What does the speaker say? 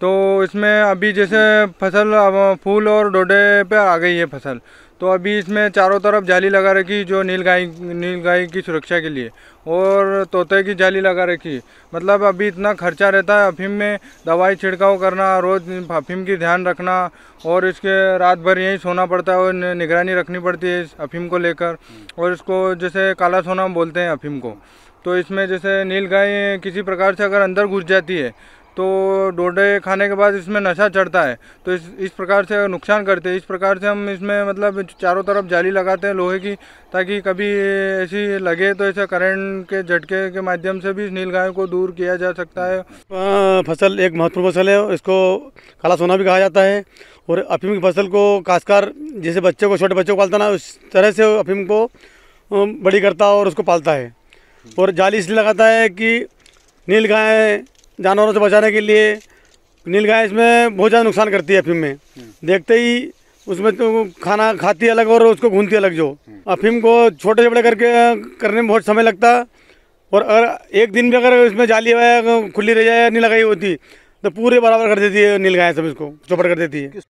तो इसमें अभी जैसे फसल अब फूल और डोडे पे आ गई है फसल तो अभी इसमें चारों तरफ जाली लगा रखी जो नील गाय नील गाय की सुरक्षा के लिए और तोते की जाली लगा रखी मतलब अभी इतना खर्चा रहता है अफीम में दवाई छिड़काव करना रोज़ अफीम की ध्यान रखना और इसके रात भर यहीं सोना पड़ता है और निगरानी रखनी पड़ती है इस अफीम को लेकर और इसको जैसे काला सोना बोलते हैं अफीम को तो इसमें जैसे नील गाय किसी प्रकार से अगर अंदर घुस जाती है तो डोडे खाने के बाद इसमें नशा चढ़ता है तो इस इस प्रकार से नुकसान करते हैं इस प्रकार से हम इसमें मतलब चारों तरफ जाली लगाते हैं लोहे की ताकि कभी ऐसी लगे तो ऐसे करंट के झटके के माध्यम से भी नील गाय को दूर किया जा सकता है फसल एक महत्वपूर्ण फसल है इसको काला सोना भी कहा जाता है और अफीम की फसल को खासकर जैसे बच्चे को छोटे बच्चों को पालता ना उस तरह से अफीम को बड़ी करता और उसको पालता है और जाली इसलिए लगाता है कि नील गाय जानवरों से बचाने के लिए नीलगाय इसमें बहुत ज़्यादा नुकसान करती है अफीम में देखते ही उसमें तो खाना खाती अलग और उसको घूमती अलग जो अफीम को छोटे से बड़े करके करने में बहुत समय लगता और अगर एक दिन भी अगर इसमें जाली हुआ खुली रह जाए नील लगाई होती तो पूरे बराबर कर देती है नीलगाय सब इसको चौपड़ कर देती है